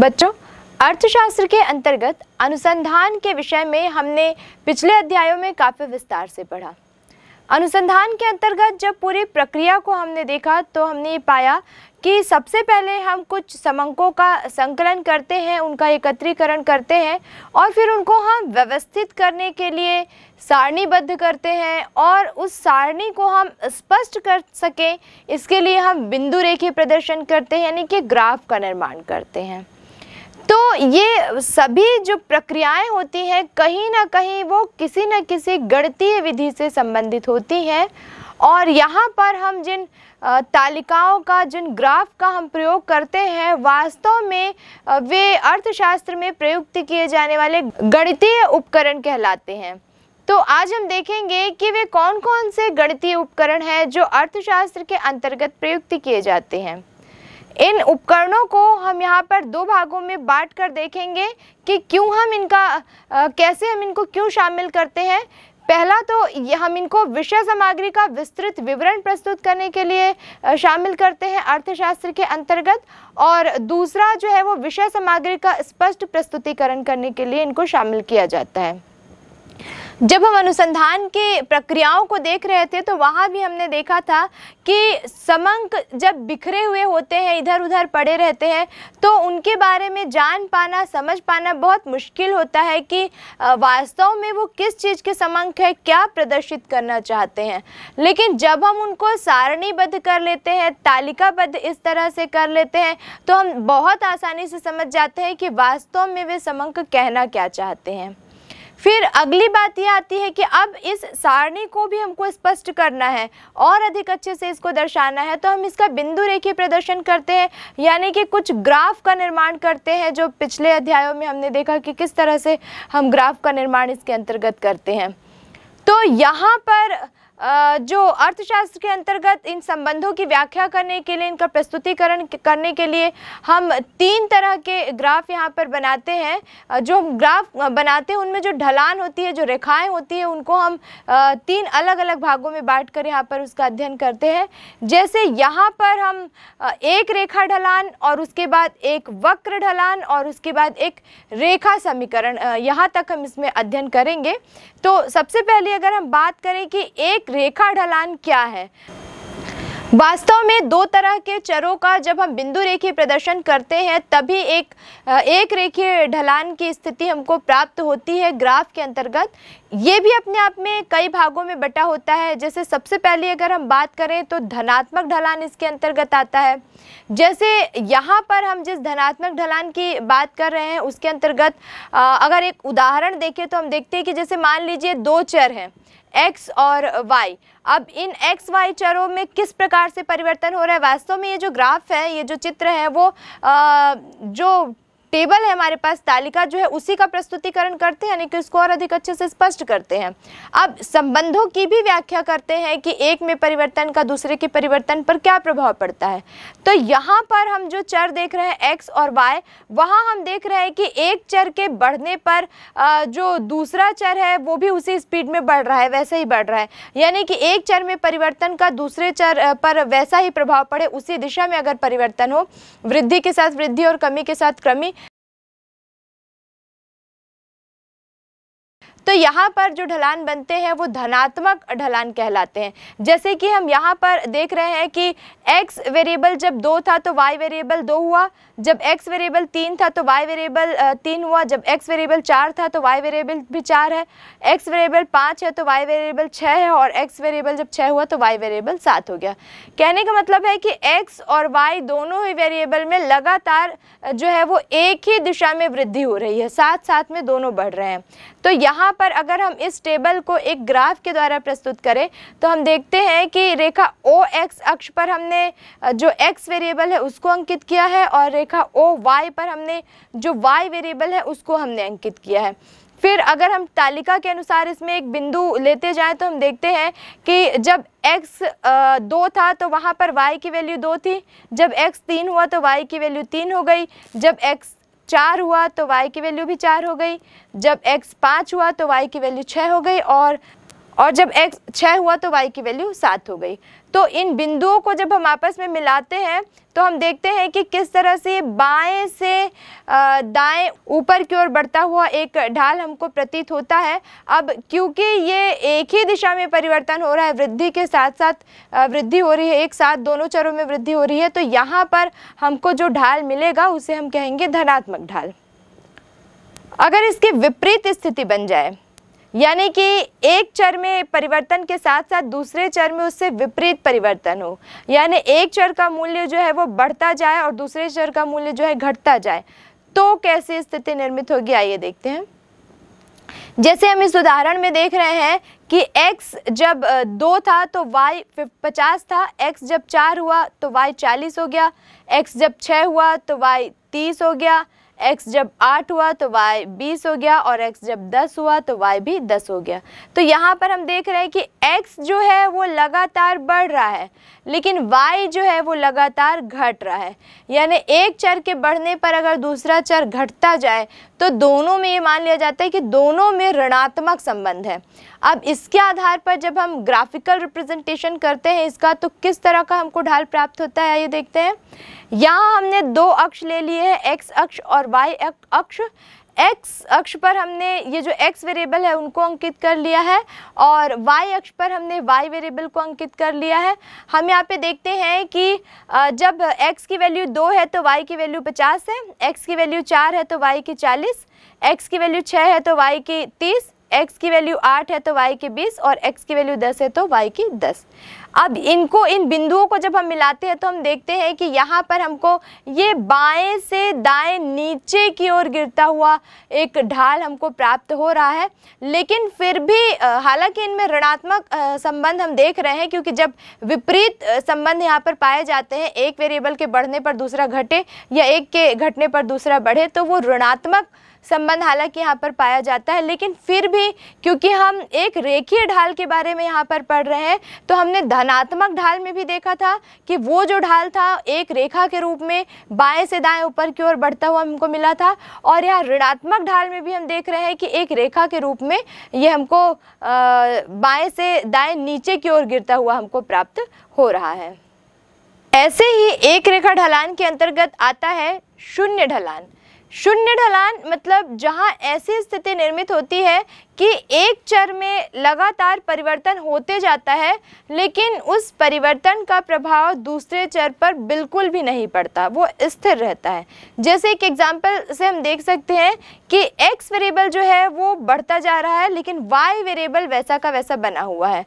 बच्चों अर्थशास्त्र के अंतर्गत अनुसंधान के विषय में हमने पिछले अध्यायों में काफ़ी विस्तार से पढ़ा अनुसंधान के अंतर्गत जब पूरी प्रक्रिया को हमने देखा तो हमने ये पाया कि सबसे पहले हम कुछ समंकों का संकलन करते हैं उनका एकत्रीकरण करते हैं और फिर उनको हम व्यवस्थित करने के लिए सारणीबद्ध करते हैं और उस सारणी को हम स्पष्ट कर सकें इसके लिए हम बिंदु रेखी प्रदर्शन करते हैं यानी कि ग्राफ का निर्माण करते हैं तो ये सभी जो प्रक्रियाएं होती हैं कहीं ना कहीं वो किसी न किसी गणतीय विधि से संबंधित होती हैं और यहाँ पर हम जिन तालिकाओं का जिन ग्राफ का हम प्रयोग करते हैं वास्तव में वे अर्थशास्त्र में प्रयुक्त किए जाने वाले गणितीय उपकरण कहलाते हैं तो आज हम देखेंगे कि वे कौन कौन से गणितीय उपकरण हैं जो अर्थशास्त्र के अंतर्गत प्रयुक्त किए जाते हैं इन उपकरणों को हम यहाँ पर दो भागों में बांट कर देखेंगे कि क्यों हम इनका आ, कैसे हम इनको क्यों शामिल करते हैं पहला तो हम इनको विषय सामग्री का विस्तृत विवरण प्रस्तुत करने के लिए शामिल करते हैं अर्थशास्त्र के अंतर्गत और दूसरा जो है वो विषय सामग्री का स्पष्ट प्रस्तुतिकरण करने के लिए इनको शामिल किया जाता है जब हम अनुसंधान के प्रक्रियाओं को देख रहे थे तो वहाँ भी हमने देखा था कि समंक जब बिखरे हुए होते हैं इधर उधर पड़े रहते हैं तो उनके बारे में जान पाना समझ पाना बहुत मुश्किल होता है कि वास्तव में वो किस चीज़ के समंक है क्या प्रदर्शित करना चाहते हैं लेकिन जब हम उनको सारणीबद्ध कर लेते हैं तालिकाबद्ध इस तरह से कर लेते हैं तो हम बहुत आसानी से समझ जाते हैं कि वास्तव में वे समंक कहना क्या चाहते हैं फिर अगली बात यह आती है कि अब इस सारणी को भी हमको स्पष्ट करना है और अधिक अच्छे से इसको दर्शाना है तो हम इसका बिंदु रेखीय प्रदर्शन करते हैं यानी कि कुछ ग्राफ का निर्माण करते हैं जो पिछले अध्यायों में हमने देखा कि किस तरह से हम ग्राफ का निर्माण इसके अंतर्गत करते हैं तो यहाँ पर जो अर्थशास्त्र के अंतर्गत इन संबंधों की व्याख्या करने के लिए इनका प्रस्तुतिकरण करने के लिए हम तीन तरह के ग्राफ यहाँ पर बनाते हैं जो हम ग्राफ बनाते हैं उनमें जो ढलान होती है जो रेखाएं होती है उनको हम तीन अलग अलग भागों में बांट कर यहाँ पर उसका अध्ययन करते हैं जैसे यहाँ पर हम एक रेखा ढलान और उसके बाद एक वक्र ढलान और उसके बाद एक रेखा समीकरण यहाँ तक हम इसमें अध्ययन करेंगे तो सबसे पहले अगर हम बात करें कि एक रेखा ढलान क्या है वास्तव में दो तरह के चरों का जब हम बिंदु रेखीय प्रदर्शन करते हैं तभी एक एक रेखीय ढलान की स्थिति हमको प्राप्त होती है ग्राफ के अंतर्गत ये भी अपने आप में कई भागों में बटा होता है जैसे सबसे पहले अगर हम बात करें तो धनात्मक ढलान इसके अंतर्गत आता है जैसे यहाँ पर हम जिस धनात्मक ढलान की बात कर रहे हैं उसके अंतर्गत अगर एक उदाहरण देखें तो हम देखते हैं कि जैसे मान लीजिए दो चर हैं एक्स और वाई अब इन एक्स वाई चरों में किस प्रकार से परिवर्तन हो रहा है वास्तव में ये जो ग्राफ है ये जो चित्र है वो आ, जो टेबल है हमारे पास तालिका जो है उसी का प्रस्तुतिकरण करते हैं यानी कि उसको और अधिक अच्छे से स्पष्ट करते हैं अब संबंधों की भी व्याख्या करते हैं कि एक में परिवर्तन का दूसरे के परिवर्तन पर क्या प्रभाव पड़ता है तो यहाँ पर हम जो चर देख रहे हैं एक्स और वाई वहाँ हम देख रहे हैं कि एक चर के बढ़ने पर जो दूसरा चर है वो भी उसी स्पीड में बढ़ रहा है वैसे ही बढ़ रहा है यानी कि एक चर में परिवर्तन का दूसरे चर पर वैसा ही प्रभाव पड़े उसी दिशा में अगर परिवर्तन हो वृद्धि के साथ वृद्धि और कमी के साथ कमी तो यहाँ पर जो ढलान बनते हैं वो धनात्मक ढलान कहलाते हैं जैसे कि हम यहाँ पर देख रहे हैं कि एक्स वेरिएबल जब दो था तो वाई वेरिएबल दो हुआ जब एक्स वेरिएबल तीन था तो वाई वेरिएबल तीन हुआ जब एक्स वेरिएबल चार था तो वाई वेरिएबल भी चार है एक्स वेरिएबल पाँच है तो वाई वेरिएबल छः है और एक्स वेरिएबल जब छः हुआ तो वाई वेरिएबल सात हो गया कहने का मतलब है कि एक्स और वाई दोनों ही वेरिएबल में लगातार जो है वो एक ही दिशा में वृद्धि हो रही है साथ साथ में दोनों बढ़ रहे हैं तो यहाँ यहाँ पर अगर हम इस टेबल को एक ग्राफ के द्वारा प्रस्तुत करें तो हम देखते हैं कि रेखा ओ एक्स अक्ष पर हमने जो एक्स वेरिएबल है उसको अंकित किया है और रेखा ओ वाई पर हमने जो वाई वेरिएबल है उसको हमने अंकित किया है फिर अगर हम तालिका के अनुसार इसमें एक बिंदु लेते जाएं तो हम देखते हैं कि जब x दो था तो वहाँ पर y की वैल्यू दो थी जब x तीन हुआ तो y की वैल्यू तीन हो गई जब x चार हुआ तो वाई की वैल्यू भी चार हो गई जब एक्स पाँच हुआ तो वाई की वैल्यू छः हो गई और और जब एक्स छः हुआ तो वाई की वैल्यू सात हो गई तो इन बिंदुओं को जब हम आपस में मिलाते हैं तो हम देखते हैं कि किस तरह से बाएं से दाएं ऊपर की ओर बढ़ता हुआ एक ढाल हमको प्रतीत होता है अब क्योंकि ये एक ही दिशा में परिवर्तन हो रहा है वृद्धि के साथ साथ वृद्धि हो रही है एक साथ दोनों चरों में वृद्धि हो रही है तो यहाँ पर हमको जो ढाल मिलेगा उसे हम कहेंगे धनात्मक ढाल अगर इसकी विपरीत स्थिति बन जाए यानी कि एक चर में परिवर्तन के साथ साथ दूसरे चर में उससे विपरीत परिवर्तन हो यानी एक चर का मूल्य जो है वो बढ़ता जाए और दूसरे चर का मूल्य जो है घटता जाए तो कैसी स्थिति निर्मित होगी आइए देखते हैं जैसे हम इस उदाहरण में देख रहे हैं कि x जब दो था तो y पचास था x जब चार हुआ तो y चालीस हो गया x जब छः हुआ तो y तीस हो गया एक्स जब आठ हुआ तो वाई बीस हो गया और एक्स जब दस हुआ तो वाई भी दस हो गया तो यहाँ पर हम देख रहे हैं कि एक्स जो है वो लगातार बढ़ रहा है लेकिन वाई जो है वो लगातार घट रहा है यानी एक चर के बढ़ने पर अगर दूसरा चर घटता जाए तो दोनों में ये मान लिया जाता है कि दोनों में ऋणात्मक संबंध है अब इसके आधार पर जब हम ग्राफिकल रिप्रेजेंटेशन करते हैं इसका तो किस तरह का हमको ढाल प्राप्त होता है ये देखते हैं यहाँ हमने दो अक्ष ले लिए हैं एक्स अक्ष और वाई अक्ष एक्स अक्ष पर हमने ये जो एक्स वेरिएबल है उनको अंकित कर लिया है और वाई अक्ष पर हमने वाई वेरिएबल को अंकित कर लिया है हम यहाँ पे देखते हैं कि जब एक्स की वैल्यू दो है तो वाई की वैल्यू पचास है एक्स की वैल्यू चार है तो वाई की चालीस एक्स की वैल्यू छः है तो वाई की तीस एक्स की वैल्यू आठ है तो वाई की बीस और एक्स की वैल्यू दस है तो वाई की दस अब इनको इन बिंदुओं को जब हम मिलाते हैं तो हम देखते हैं कि यहाँ पर हमको ये बाएं से दाएं नीचे की ओर गिरता हुआ एक ढाल हमको प्राप्त हो रहा है लेकिन फिर भी हालांकि इनमें ऋणात्मक संबंध हम देख रहे हैं क्योंकि जब विपरीत संबंध यहाँ पर पाए जाते हैं एक वेरिएबल के बढ़ने पर दूसरा घटे या एक के घटने पर दूसरा बढ़े तो वो ऋणात्मक संबंध हालांकि यहाँ पर पाया जाता है लेकिन फिर भी क्योंकि हम एक रेखीय ढाल के बारे में यहाँ पर पढ़ रहे हैं तो हमने धनात्मक ढाल में भी देखा था कि वो जो ढाल था एक रेखा के रूप में बाएं से दाएं ऊपर की ओर बढ़ता हुआ हमको मिला था और यह ऋणात्मक ढाल में भी हम देख रहे हैं कि एक रेखा के रूप में ये हमको बाएं से दाएं नीचे की ओर गिरता हुआ हमको प्राप्त हो रहा है ऐसे ही एक रेखा ढलान के अंतर्गत आता है शून्य ढलान शून्य ढलान मतलब जहां ऐसी स्थिति निर्मित होती है कि एक चर में लगातार परिवर्तन होते जाता है लेकिन उस परिवर्तन का प्रभाव दूसरे चर पर बिल्कुल भी नहीं पड़ता वो स्थिर रहता है जैसे एक एग्जाम्पल से हम देख सकते हैं कि एक्स वेरिएबल जो है वो बढ़ता जा रहा है लेकिन वाई वेरिएबल वैसा का वैसा बना हुआ है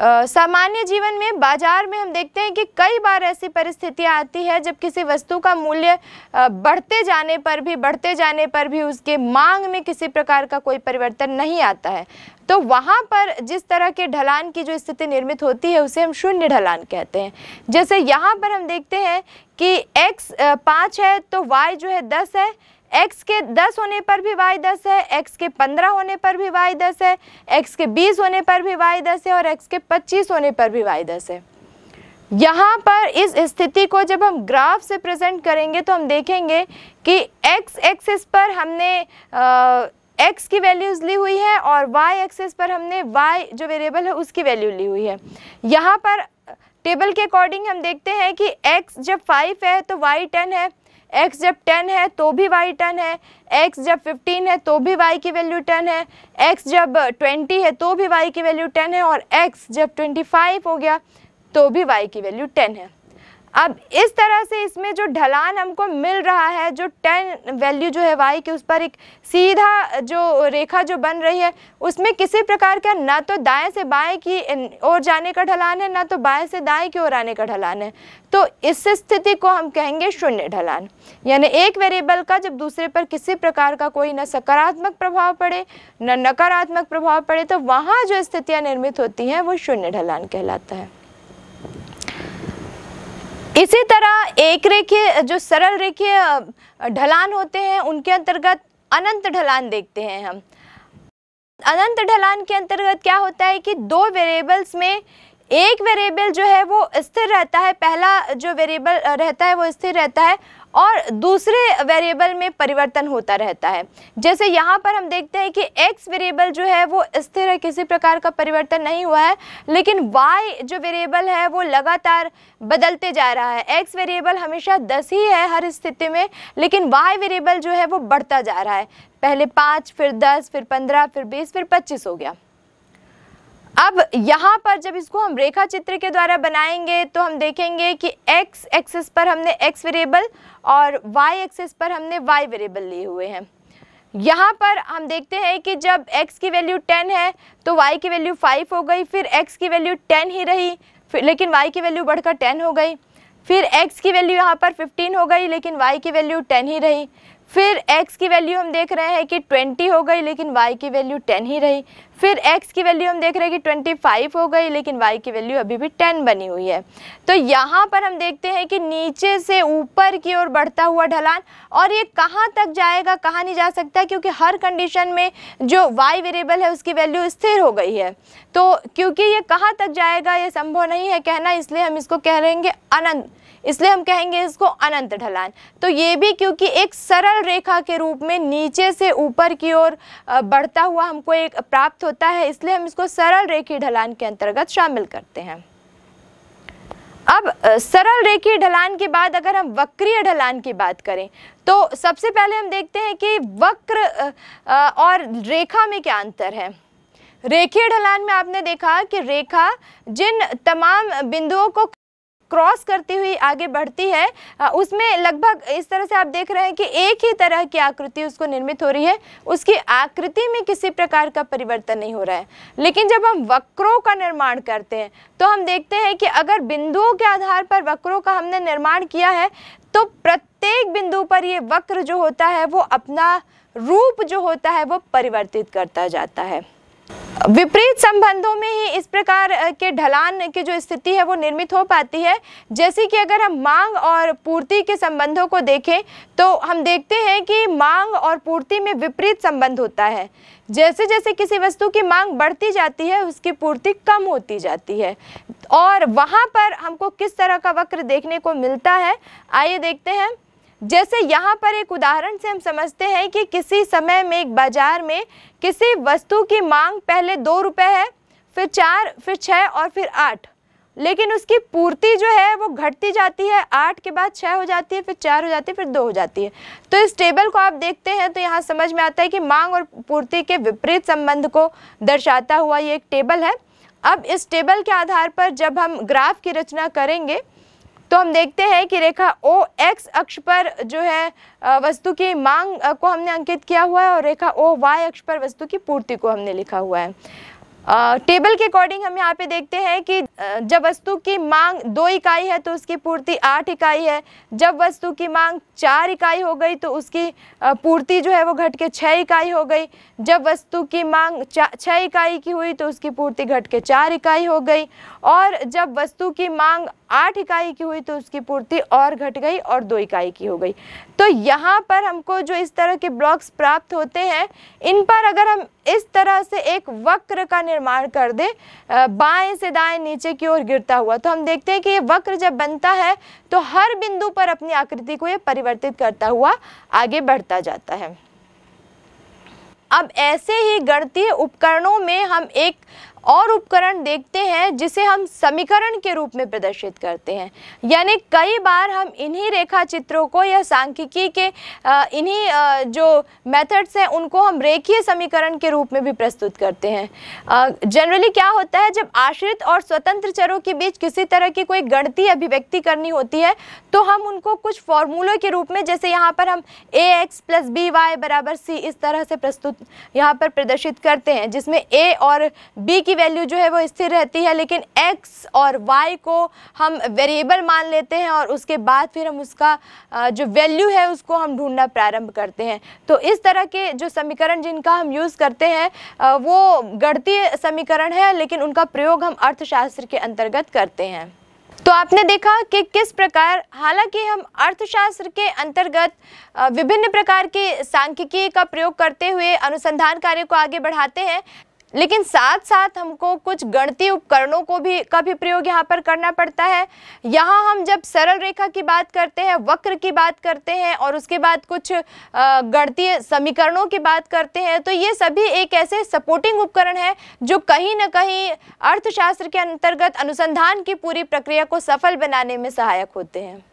सामान्य जीवन में बाजार में हम देखते हैं कि कई बार ऐसी परिस्थितियां आती है जब किसी वस्तु का मूल्य बढ़ते जाने पर भी बढ़ते जाने पर भी उसके मांग में किसी प्रकार का कोई परिवर्तन नहीं आता है तो वहाँ पर जिस तरह के ढलान की जो स्थिति निर्मित होती है उसे हम शून्य ढलान कहते हैं जैसे यहाँ पर हम देखते हैं कि एक्स पाँच है तो वाई जो है दस है एक्स के दस होने पर भी वाई दस है एक्स के पंद्रह होने पर भी वाई दस है एक्स के बीस होने पर भी वाई दस है और एक्स के पच्चीस होने पर भी वाई दस है यहाँ पर इस स्थिति को जब हम ग्राफ से प्रेजेंट करेंगे तो हम देखेंगे कि एक्स एक्सेस पर हमने आ, एक्स की वैल्यूज़ ली हुई है और वाई एक्सेस पर हमने वाई जो वेरिएबल है उसकी वैल्यू ली हुई है यहाँ पर टेबल के अकॉर्डिंग हम देखते हैं कि एक्स जब फाइव है तो वाई टेन है एक्स जब टेन है तो भी वाई टेन है एक्स जब फिफ्टीन है तो भी वाई की वैल्यू टेन है एक्स जब ट्वेंटी है तो भी वाई की वैल्यू टेन है और एक्स जब ट्वेंटी फाइव हो गया तो भी वाई की वैल्यू टेन है अब इस तरह से इसमें जो ढलान हमको मिल रहा है जो टेन वैल्यू जो है वाई के उस पर एक सीधा जो रेखा जो बन रही है उसमें किसी प्रकार का ना तो दाएं से बाएं की ओर जाने का ढलान है ना तो बाएं से दाएं की ओर आने का ढलान है तो इस स्थिति को हम कहेंगे शून्य ढलान यानी एक वेरिएबल का जब दूसरे पर किसी प्रकार का कोई न सकारात्मक प्रभाव पड़े न नकारात्मक प्रभाव पड़े तो वहाँ जो स्थितियाँ निर्मित होती हैं वो शून्य ढलान कहलाता है इसी तरह एक रेखीय जो सरल रेखीय ढलान होते हैं उनके अंतर्गत अनंत ढलान देखते हैं हम अनंत ढलान के अंतर्गत क्या होता है कि दो वेरिएबल्स में एक वेरिएबल जो है वो स्थिर रहता है पहला जो वेरिएबल रहता है वो स्थिर रहता है और दूसरे वेरिएबल में परिवर्तन होता रहता है जैसे यहाँ पर हम देखते हैं कि एक्स वेरिएबल जो है वो स्थिर है किसी प्रकार का परिवर्तन नहीं हुआ है लेकिन वाई जो वेरिएबल है वो लगातार बदलते जा रहा है एक्स वेरिएबल हमेशा दस ही है हर स्थिति में लेकिन वाई वेरिएबल जो है वो बढ़ता जा रहा है पहले पाँच फिर दस फिर पंद्रह फिर बीस फिर पच्चीस हो गया अब यहाँ पर जब इसको हम रेखा चित्र के द्वारा बनाएंगे तो हम देखेंगे कि x एक्सेस पर हमने x वेरिएबल और y एक्सेस पर हमने y वेरिएबल लिए हुए हैं यहाँ पर हम देखते हैं कि जब x की वैल्यू 10 है तो y की वैल्यू 5 हो गई फिर x की वैल्यू 10 ही रही फिर लेकिन y की वैल्यू बढ़कर 10 हो गई फिर x की वैल्यू यहाँ पर 15 हो गई लेकिन y की वैल्यू 10 ही रही फिर x की वैल्यू हम देख रहे हैं कि 20 हो गई लेकिन y की वैल्यू 10 ही रही फिर x की वैल्यू हम देख रहे हैं कि 25 हो गई लेकिन y की वैल्यू अभी भी 10 बनी हुई है तो यहाँ पर हम देखते हैं कि नीचे से ऊपर की ओर बढ़ता हुआ ढलान और ये कहाँ तक जाएगा कहाँ नहीं जा सकता क्योंकि हर कंडीशन में जो y वेरिएबल है उसकी वैल्यू स्थिर हो गई है तो क्योंकि ये कहाँ तक जाएगा ये संभव नहीं है कहना इसलिए हम इसको कह रहेंगे अनंत इसलिए हम कहेंगे इसको अनंत ढलान तो ये भी क्योंकि एक सरल रेखा के रूप में नीचे से ऊपर की ओर बढ़ता हुआ हमको एक प्राप्त होता है इसलिए हम इसको सरल रेखी ढलान के अंतर्गत शामिल करते हैं अब सरल रेखीय ढलान के बाद अगर हम वक्रीय ढलान की बात करें तो सबसे पहले हम देखते हैं कि वक्र और रेखा में क्या अंतर है रेखीय ढलान में आपने देखा कि रेखा जिन तमाम बिंदुओं को क्रॉस करती हुई आगे बढ़ती है उसमें लगभग इस तरह से आप देख रहे हैं कि एक ही तरह की आकृति उसको निर्मित हो रही है उसकी आकृति में किसी प्रकार का परिवर्तन नहीं हो रहा है लेकिन जब हम वक्रों का निर्माण करते हैं तो हम देखते हैं कि अगर बिंदुओं के आधार पर वक्रों का हमने निर्माण किया है तो प्रत्येक बिंदु पर ये वक्र जो होता है वो अपना रूप जो होता है वो परिवर्तित करता जाता है विपरीत संबंधों में ही इस प्रकार के ढलान की जो स्थिति है वो निर्मित हो पाती है जैसे कि अगर हम मांग और पूर्ति के संबंधों को देखें तो हम देखते हैं कि मांग और पूर्ति में विपरीत संबंध होता है जैसे जैसे किसी वस्तु की मांग बढ़ती जाती है उसकी पूर्ति कम होती जाती है और वहाँ पर हमको किस तरह का वक्र देखने को मिलता है आइए देखते हैं जैसे यहाँ पर एक उदाहरण से हम समझते हैं कि किसी समय में एक बाजार में किसी वस्तु की मांग पहले दो रुपये है फिर चार फिर छः और फिर आठ लेकिन उसकी पूर्ति जो है वो घटती जाती है आठ के बाद छः हो जाती है फिर चार हो जाती है फिर दो हो जाती है तो इस टेबल को आप देखते हैं तो यहाँ समझ में आता है कि मांग और पूर्ति के विपरीत संबंध को दर्शाता हुआ ये एक टेबल है अब इस टेबल के आधार पर जब हम ग्राफ की रचना करेंगे तो हम देखते हैं कि रेखा ओ एक्स अक्ष पर जो है वस्तु की मांग को हमने अंकित किया हुआ है और रेखा ओ वाई अक्ष पर वस्तु की पूर्ति को हमने लिखा हुआ है टेबल के अकॉर्डिंग हम यहाँ पे देखते हैं कि जब वस्तु की मांग दो इकाई है तो उसकी पूर्ति आठ इकाई है जब वस्तु की मांग चार इकाई हो गई तो उसकी पूर्ति जो है वो घट के छः इकाई हो गई जब वस्तु की मांग छः इकाई की हुई तो उसकी पूर्ति घट के चार इकाई हो गई और जब वस्तु की मांग आठ इकाई की हुई तो उसकी पूर्ति और घट गई और दो इकाई की हो गई तो यहाँ पर हमको जो इस तरह के ब्लॉक्स प्राप्त होते हैं इन पर अगर हम इस तरह से एक वक्र का निर्माण कर दें बाएं से दाएं नीचे की ओर गिरता हुआ तो हम देखते हैं कि ये वक्र जब बनता है तो हर बिंदु पर अपनी आकृति को ये परिवर्तित करता हुआ आगे बढ़ता जाता है अब ऐसे ही गणतीय उपकरणों में हम एक और उपकरण देखते हैं जिसे हम समीकरण के रूप में प्रदर्शित करते हैं यानी कई बार हम इन्हीं रेखा चित्रों को या सांख्यिकी के इन्हीं जो मेथड्स हैं उनको हम रेखीय समीकरण के रूप में भी प्रस्तुत करते हैं जनरली क्या होता है जब आश्रित और स्वतंत्र चरों के बीच किसी तरह की कोई गणती अभिव्यक्ति करनी होती है तो हम उनको कुछ फॉर्मूलों के रूप में जैसे यहाँ पर हम A X plus B Y बराबर सी इस तरह से प्रस्तुत यहाँ पर प्रदर्शित करते हैं जिसमें ए और बी की वैल्यू जो है वो स्थिर रहती है लेकिन एक्स और वाई को हम वेरिएबल मान लेते हैं और उसके बाद फिर हम उसका जो वैल्यू है उसको हम ढूंढना प्रारंभ करते हैं तो इस तरह के जो समीकरण जिनका हम यूज़ करते हैं वो गणतीय समीकरण है लेकिन उनका प्रयोग हम अर्थशास्त्र के अंतर्गत करते हैं तो आपने देखा कि किस प्रकार हालांकि हम अर्थशास्त्र के अंतर्गत विभिन्न प्रकार के सांख्यिकी का प्रयोग करते हुए अनुसंधान कार्य को आगे बढ़ाते हैं लेकिन साथ साथ हमको कुछ गणती उपकरणों को भी का भी प्रयोग यहाँ पर करना पड़ता है यहाँ हम जब सरल रेखा की बात करते हैं वक्र की बात करते हैं और उसके बाद कुछ गणतीय समीकरणों की बात करते हैं तो ये सभी एक ऐसे सपोर्टिंग उपकरण है जो कहीं ना कहीं अर्थशास्त्र के अंतर्गत अनुसंधान की पूरी प्रक्रिया को सफल बनाने में सहायक होते हैं